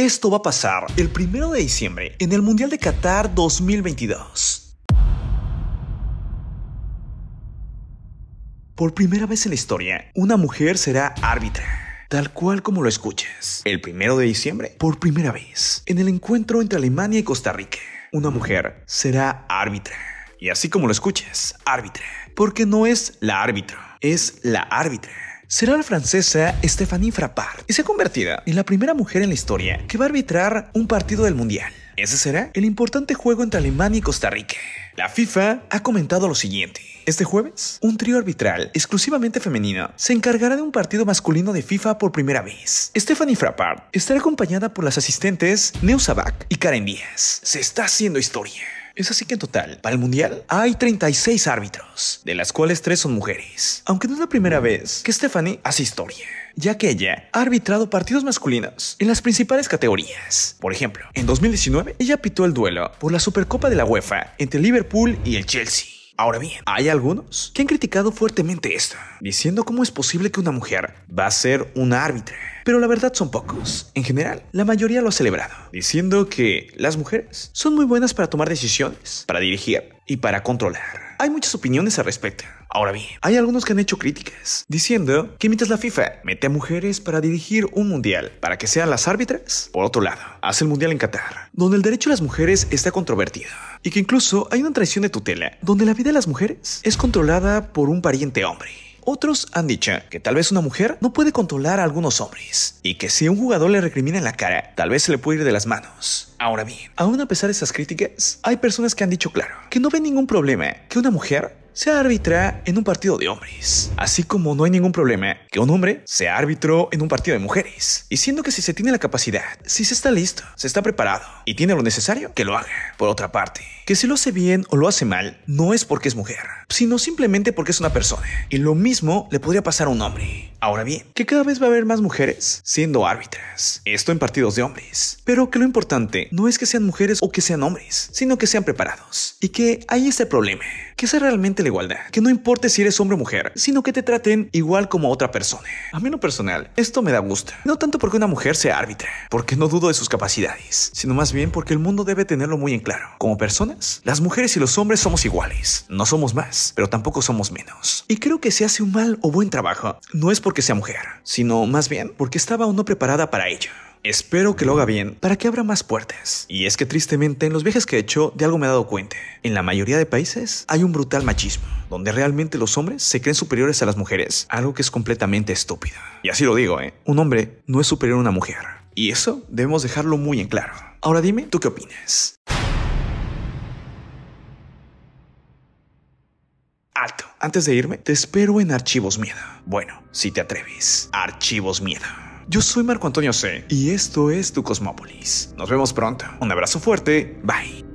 Esto va a pasar el 1 de diciembre en el Mundial de Qatar 2022. Por primera vez en la historia, una mujer será árbitra tal cual como lo escuches. El primero de diciembre, por primera vez, en el encuentro entre Alemania y Costa Rica, una mujer será árbitra. Y así como lo escuches, árbitra. Porque no es la árbitro, es la árbitra será la francesa Stéphanie Frappard y se ha convertido en la primera mujer en la historia que va a arbitrar un partido del Mundial. Ese será el importante juego entre Alemania y Costa Rica. La FIFA ha comentado lo siguiente. Este jueves, un trío arbitral exclusivamente femenino se encargará de un partido masculino de FIFA por primera vez. Stephanie Frappard estará acompañada por las asistentes Neu Sabak y Karen Díaz. Se está haciendo historia. Es así que en total, para el Mundial, hay 36 árbitros, de las cuales 3 son mujeres. Aunque no es la primera vez que Stephanie hace historia, ya que ella ha arbitrado partidos masculinos en las principales categorías. Por ejemplo, en 2019, ella pitó el duelo por la Supercopa de la UEFA entre Liverpool y el Chelsea. Ahora bien, hay algunos que han criticado fuertemente esto, diciendo cómo es posible que una mujer va a ser una árbitra pero la verdad son pocos. En general, la mayoría lo ha celebrado, diciendo que las mujeres son muy buenas para tomar decisiones, para dirigir y para controlar. Hay muchas opiniones al respecto. Ahora bien, hay algunos que han hecho críticas, diciendo que mientras la FIFA mete a mujeres para dirigir un mundial, para que sean las árbitras, por otro lado, hace el mundial en Qatar, donde el derecho a las mujeres está controvertido, y que incluso hay una traición de tutela, donde la vida de las mujeres es controlada por un pariente hombre. Otros han dicho que tal vez una mujer no puede controlar a algunos hombres y que si un jugador le recrimina en la cara, tal vez se le puede ir de las manos. Ahora bien, aún a pesar de esas críticas, hay personas que han dicho claro que no ven ningún problema que una mujer se árbitra en un partido de hombres. Así como no hay ningún problema que un hombre sea árbitro en un partido de mujeres. Y siendo que si se tiene la capacidad, si se está listo, se está preparado y tiene lo necesario, que lo haga. Por otra parte, que si lo hace bien o lo hace mal, no es porque es mujer, sino simplemente porque es una persona. Y lo mismo le podría pasar a un hombre. Ahora bien, que cada vez va a haber más mujeres siendo árbitras. Esto en partidos de hombres. Pero que lo importante no es que sean mujeres o que sean hombres, sino que sean preparados. Y que ahí está el problema. Que sea realmente igualdad, que no importe si eres hombre o mujer, sino que te traten igual como otra persona. A mí lo personal, esto me da gusto, no tanto porque una mujer sea árbitra, porque no dudo de sus capacidades, sino más bien porque el mundo debe tenerlo muy en claro. Como personas, las mujeres y los hombres somos iguales, no somos más, pero tampoco somos menos. Y creo que si hace un mal o buen trabajo, no es porque sea mujer, sino más bien porque estaba o no preparada para ello. Espero que lo haga bien para que abra más puertas. Y es que tristemente en los viajes que he hecho de algo me he dado cuenta. En la mayoría de países hay un brutal machismo, donde realmente los hombres se creen superiores a las mujeres, algo que es completamente estúpido. Y así lo digo, ¿eh? Un hombre no es superior a una mujer. Y eso debemos dejarlo muy en claro. Ahora dime, ¿tú qué opinas? Alto. Antes de irme, te espero en Archivos Miedo. Bueno, si te atreves. Archivos Miedo. Yo soy Marco Antonio C. Y esto es Tu Cosmópolis. Nos vemos pronto. Un abrazo fuerte. Bye.